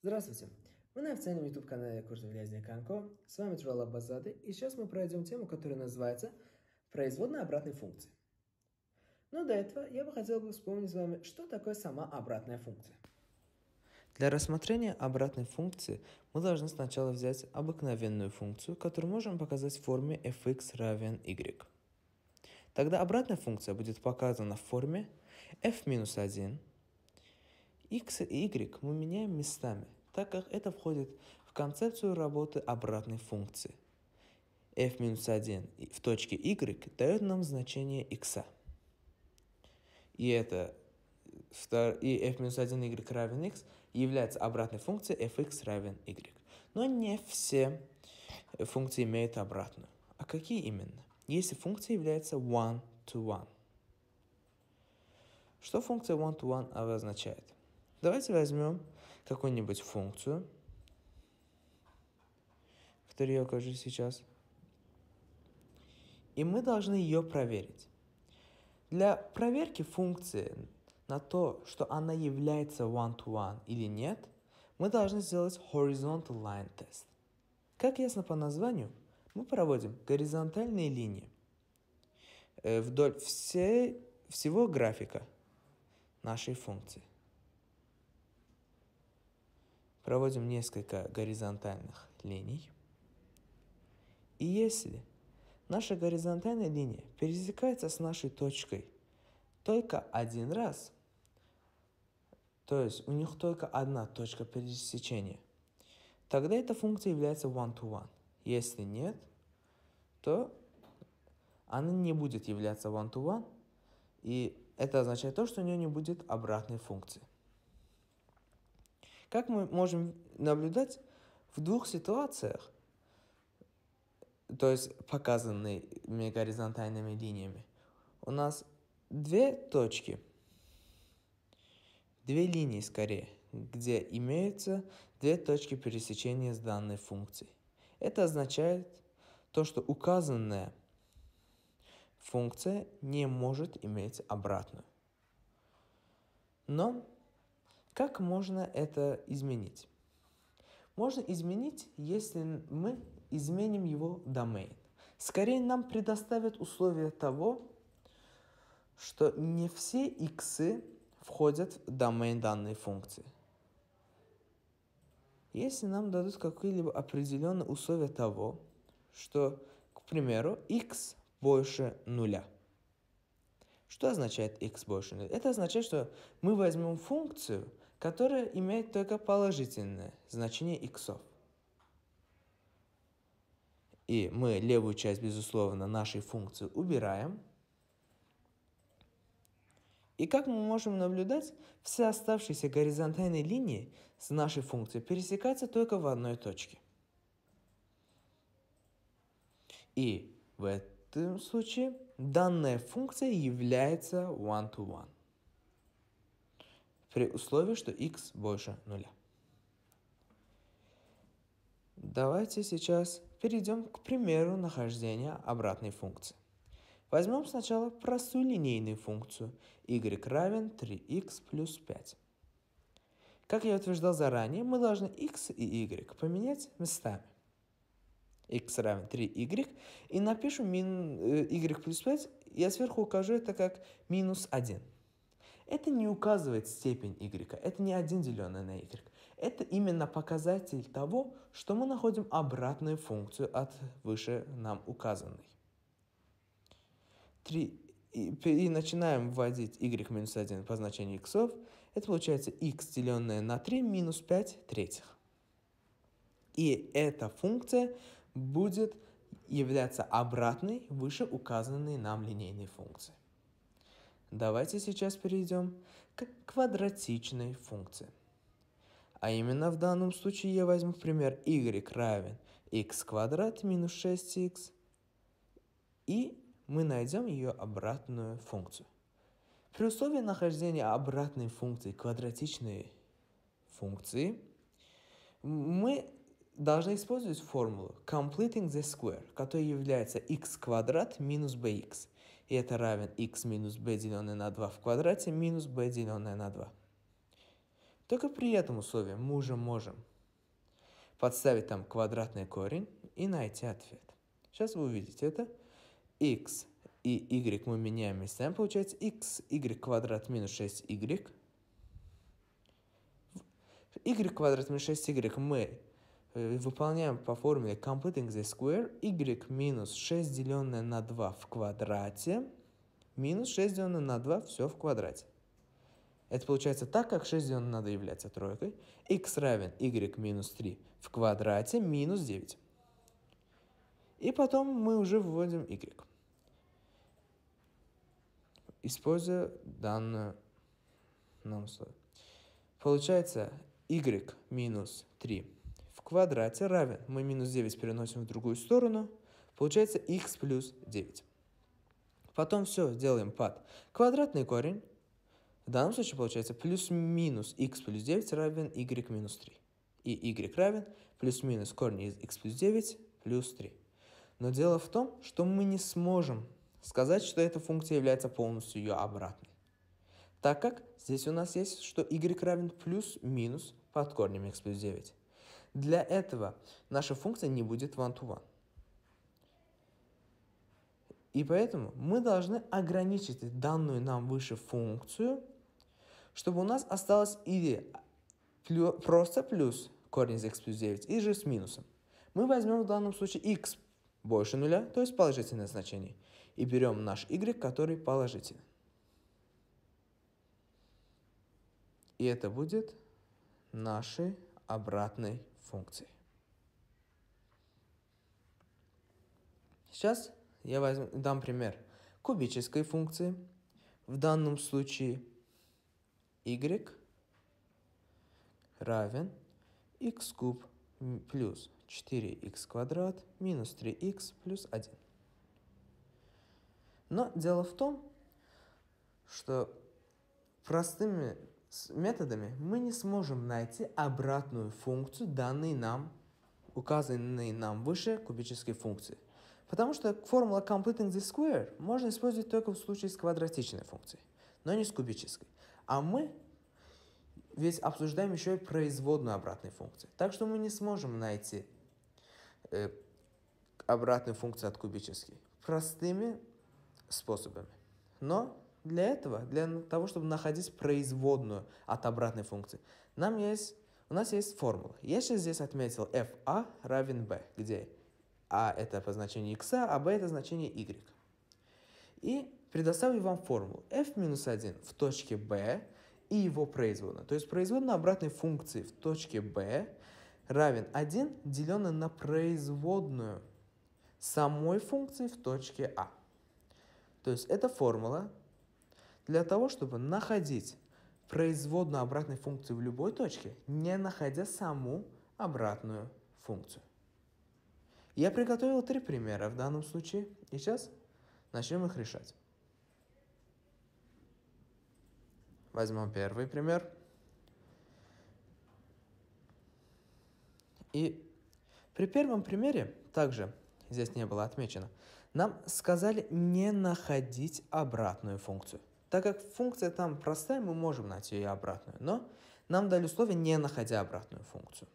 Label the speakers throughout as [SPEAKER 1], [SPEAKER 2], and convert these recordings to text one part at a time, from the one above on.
[SPEAKER 1] Здравствуйте! Вы на официальном YouTube-канале Курса Вилязня Канко. С вами Джуал Базады, и сейчас мы пройдем тему, которая называется «Производная обратной функции». Но до этого я бы хотел бы вспомнить с вами, что такое сама обратная функция. Для рассмотрения обратной функции мы должны сначала взять обыкновенную функцию, которую можем показать в форме fx равен y. Тогда обратная функция будет показана в форме f-1 X и Y мы меняем местами, так как это входит в концепцию работы обратной функции. f минус 1 в точке y дает нам значение x. И это и f минус 1 y равен x является обратной функцией fx равен y. Но не все функции имеют обратную. А какие именно? Если функция является one-to-one. -one. Что функция one-to-one -one обозначает? Давайте возьмем какую-нибудь функцию, которую я укажу сейчас. И мы должны ее проверить. Для проверки функции на то, что она является one-to-one -one или нет, мы должны сделать horizontal line test. Как ясно по названию, мы проводим горизонтальные линии э, вдоль всей всего графика нашей функции проводим несколько горизонтальных линий. И если наша горизонтальная линия пересекается с нашей точкой только один раз, то есть у них только одна точка пересечения, тогда эта функция является one-to-one. -one. Если нет, то она не будет являться one-to-one, -one, и это означает то, что у нее не будет обратной функции. Как мы можем наблюдать в двух ситуациях, то есть показанными горизонтальными линиями, у нас две точки, две линии скорее, где имеются две точки пересечения с данной функцией. Это означает то, что указанная функция не может иметь обратную. Но как можно это изменить? Можно изменить, если мы изменим его домен. Скорее нам предоставят условия того, что не все иксы входят в домен данной функции. Если нам дадут какие-либо определенные условия того, что, к примеру, x больше нуля. Что означает x больше нуля? Это означает, что мы возьмем функцию, которая имеет только положительное значение иксов. И мы левую часть, безусловно, нашей функции убираем. И как мы можем наблюдать, все оставшиеся горизонтальные линии с нашей функцией пересекаются только в одной точке. И в этом случае данная функция является one-to-one. -one при условии, что x больше нуля. Давайте сейчас перейдем к примеру нахождения обратной функции. Возьмем сначала простую линейную функцию y равен 3x плюс 5. Как я утверждал заранее, мы должны x и y поменять местами. x равен 3y и напишу мин, э, y плюс 5, я сверху укажу это как минус 1. Это не указывает степень y, это не 1 деленное на y. Это именно показатель того, что мы находим обратную функцию от выше нам указанной. 3. И, и начинаем вводить y минус 1 по значению x. Это получается x деленное на 3 минус 5 третьих. И эта функция будет являться обратной выше указанной нам линейной функции. Давайте сейчас перейдем к квадратичной функции. А именно в данном случае я возьму пример y равен x квадрат минус 6x. И мы найдем ее обратную функцию. При условии нахождения обратной функции квадратичной функции мы должны использовать формулу completing the square, которая является x квадрат минус bx и это равен x минус b деленное на 2 в квадрате минус b деленное на 2. Только при этом условии мы уже можем подставить там квадратный корень и найти ответ. Сейчас вы увидите это. x и y мы меняем местами, получается x, y квадрат минус 6y. y квадрат минус 6y мы Э, выполняем по формуле completing the square y минус 6 деленное на 2 в квадрате минус 6 деленное на 2 все в квадрате. Это получается так, как 6 деленное на 2 является тройкой. x равен y минус 3 в квадрате минус 9. И потом мы уже выводим y. Используя данную нам условие. Получается y минус 3 квадрате равен, мы минус 9 переносим в другую сторону, получается x плюс 9. Потом все, делаем под квадратный корень. В данном случае получается плюс-минус x плюс 9 равен y минус 3. И y равен плюс-минус корень из x плюс 9 плюс 3. Но дело в том, что мы не сможем сказать, что эта функция является полностью ее обратной. Так как здесь у нас есть, что y равен плюс-минус под корнем x плюс 9. Для этого наша функция не будет one-to-one. -one. И поэтому мы должны ограничить данную нам выше функцию, чтобы у нас осталось или плю, просто плюс корень из x плюс 9, или же с минусом. Мы возьмем в данном случае x больше нуля, то есть положительное значение, и берем наш y, который положительный. И это будет нашей обратной функции. Сейчас я возьму, дам пример кубической функции. В данном случае y равен x куб плюс 4x квадрат минус 3x плюс 1. Но дело в том, что простыми с методами мы не сможем найти обратную функцию данной нам, указанной нам выше кубической функции. Потому что формула completing the square можно использовать только в случае с квадратичной функцией, но не с кубической. А мы ведь обсуждаем еще и производную обратной функции. Так что мы не сможем найти э, обратную функцию от кубической простыми способами. Но для этого, для того, чтобы находить производную от обратной функции, нам есть, у нас есть формула. Я сейчас здесь отметил f a равен b, где a это по значению x, а b это значение y. И предоставлю вам формулу f минус 1 в точке b и его производная. То есть производная обратной функции в точке b равен 1 деленное на производную самой функции в точке А. То есть эта формула для того, чтобы находить производную обратной функции в любой точке, не находя саму обратную функцию. Я приготовил три примера в данном случае, и сейчас начнем их решать. Возьмем первый пример. И при первом примере, также здесь не было отмечено, нам сказали не находить обратную функцию – так как функция там простая, мы можем найти ее обратную, но нам дали условие, не находя обратную функцию.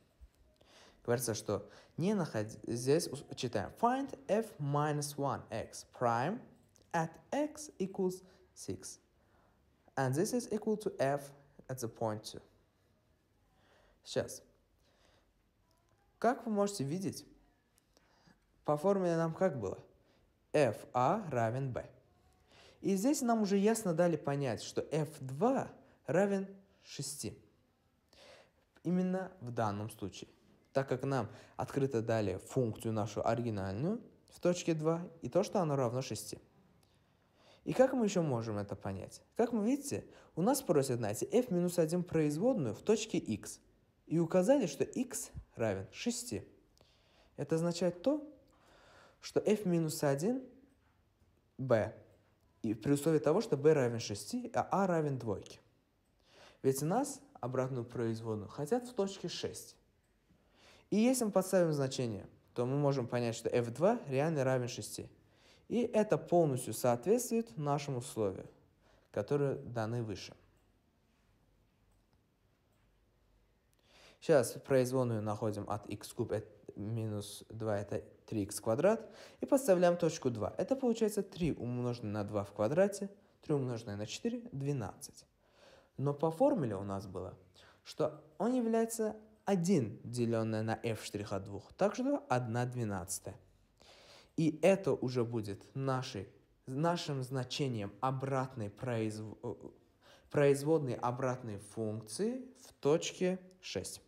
[SPEAKER 1] Говорится, что не находя... Здесь читаем. Find f minus 1x prime at x equals 6. And this is equal to f at the point 2. Сейчас. Как вы можете видеть, по формуле нам как было? f a равен b. И здесь нам уже ясно дали понять, что f2 равен 6. Именно в данном случае. Так как нам открыто дали функцию нашу оригинальную в точке 2 и то, что она равна 6. И как мы еще можем это понять? Как вы видите, у нас просят найти f минус 1 производную в точке x. И указали, что x равен 6. Это означает то, что f минус 1 b и при условии того, что b равен 6, а a а равен 2. Ведь у нас обратную производную хотят в точке 6. И если мы подставим значение, то мы можем понять, что f2 реально равен 6. И это полностью соответствует нашему условию, которые даны выше. Сейчас производную находим от x куб э, это минус 2, это 3x квадрат. И подставляем точку 2. Это получается 3 умноженное на 2 в квадрате, 3 умноженное на 4, 12. Но по формуле у нас было, что он является 1 деленное на f штриха 2, так что 1 двенадцатая. И это уже будет нашей, нашим значением обратной произв... Э, производной обратной функции в точке 6.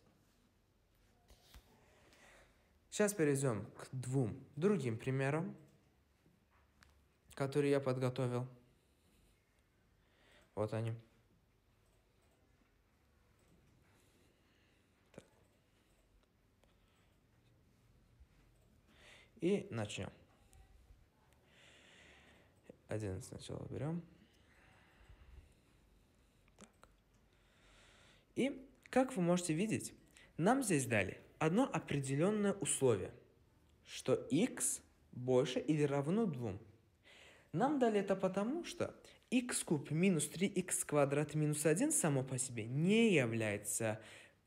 [SPEAKER 1] Сейчас перейдем к двум другим примерам, которые я подготовил. Вот они. Так. И начнем. Один сначала берем. Так. И, как вы можете видеть, нам здесь дали одно определенное условие, что x больше или равно 2. Нам дали это потому, что x куб минус 3x квадрат минус 1 само по себе не является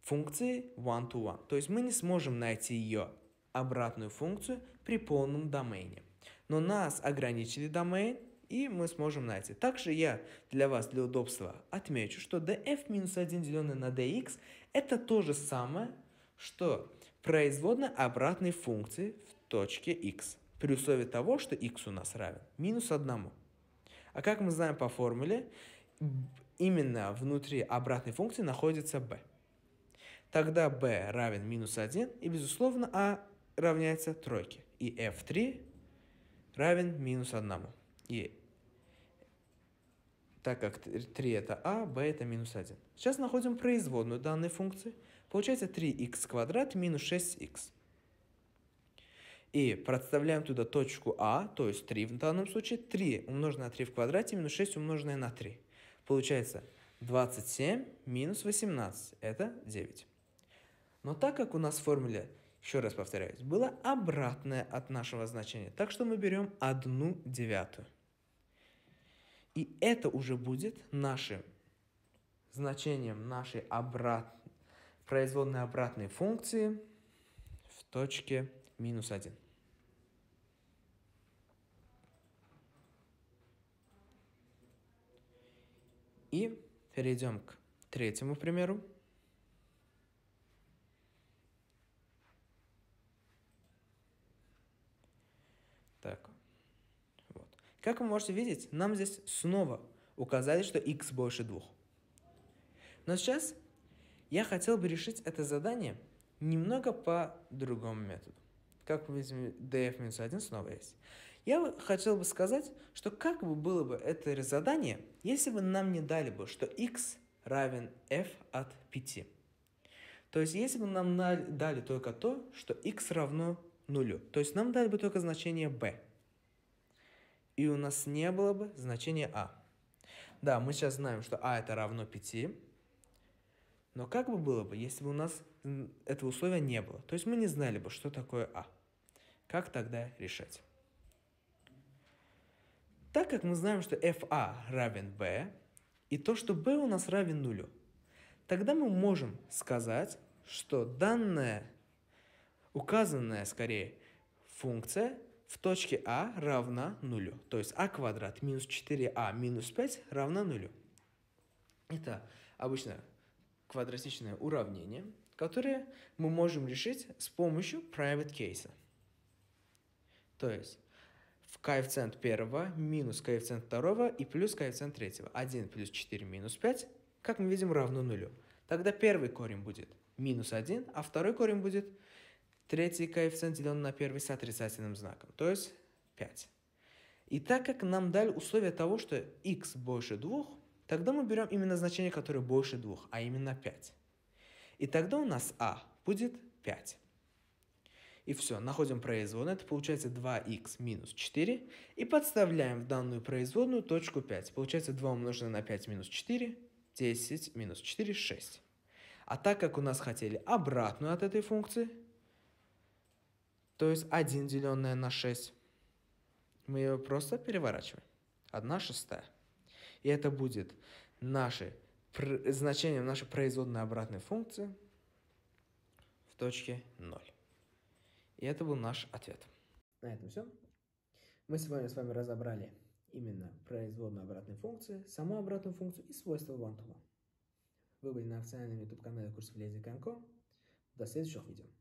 [SPEAKER 1] функцией one-to-one. -one. То есть мы не сможем найти ее обратную функцию при полном домене. Но нас ограничили домен, и мы сможем найти. Также я для вас, для удобства, отмечу, что df минус 1 деленное на dx это то же самое, что производная обратной функции в точке x при условии того, что x у нас равен минус 1. А как мы знаем по формуле, именно внутри обратной функции находится b. Тогда b равен минус 1, и, безусловно, a а равняется тройке. И f3 равен минус 1. И так как 3 это а, b это минус 1. Сейчас находим производную данной функции. Получается 3х квадрат минус 6х. И представляем туда точку а, то есть 3 в данном случае. 3 умноженное на 3 в квадрате минус 6 умноженное на 3. Получается 27 минус 18, это 9. Но так как у нас в формуле, еще раз повторяюсь, было обратное от нашего значения, так что мы берем 1 девятую. И это уже будет нашим значением нашей обрат... производной обратной функции в точке минус 1. И перейдем к третьему примеру. Как вы можете видеть, нам здесь снова указали, что x больше 2. Но сейчас я хотел бы решить это задание немного по другому методу. Как мы видим, df-1 снова есть. Я хотел бы сказать, что как бы было бы это задание, если бы нам не дали бы, что x равен f от 5. То есть, если бы нам дали только то, что x равно нулю. То есть, нам дали бы только значение b и у нас не было бы значения а. Да, мы сейчас знаем, что а это равно 5, но как бы было бы, если бы у нас этого условия не было? То есть мы не знали бы, что такое а. Как тогда решать? Так как мы знаем, что fa а» равен b, и то, что b у нас равен нулю, тогда мы можем сказать, что данная, указанная скорее, функция в точке А равна нулю. То есть А квадрат минус 4А минус 5 равна нулю. Это обычно квадратичное уравнение, которое мы можем решить с помощью private case. То есть в коэффициент первого минус коэффициент второго и плюс коэффициент третьего. 1 плюс 4 минус 5, как мы видим, равно нулю. Тогда первый корень будет минус 1, а второй корень будет третий коэффициент делен на первый с отрицательным знаком, то есть 5. И так как нам дали условие того, что x больше 2, тогда мы берем именно значение, которое больше 2, а именно 5. И тогда у нас а будет 5. И все, находим производную, это получается 2х минус 4, и подставляем в данную производную точку 5. Получается 2 умноженное на 5 минус 4, 10 минус 4, 6. А так как у нас хотели обратную от этой функции, то есть 1 деленное на 6. Мы ее просто переворачиваем. 1 шестая. И это будет наше значение нашей производной обратной функции в точке 0. И это был наш ответ. На этом все. Мы сегодня с вами разобрали именно производную обратной функции, саму обратную функцию и свойства Вантума. Вы были на официальном YouTube-канале Курс Леди Конко. До следующих видео.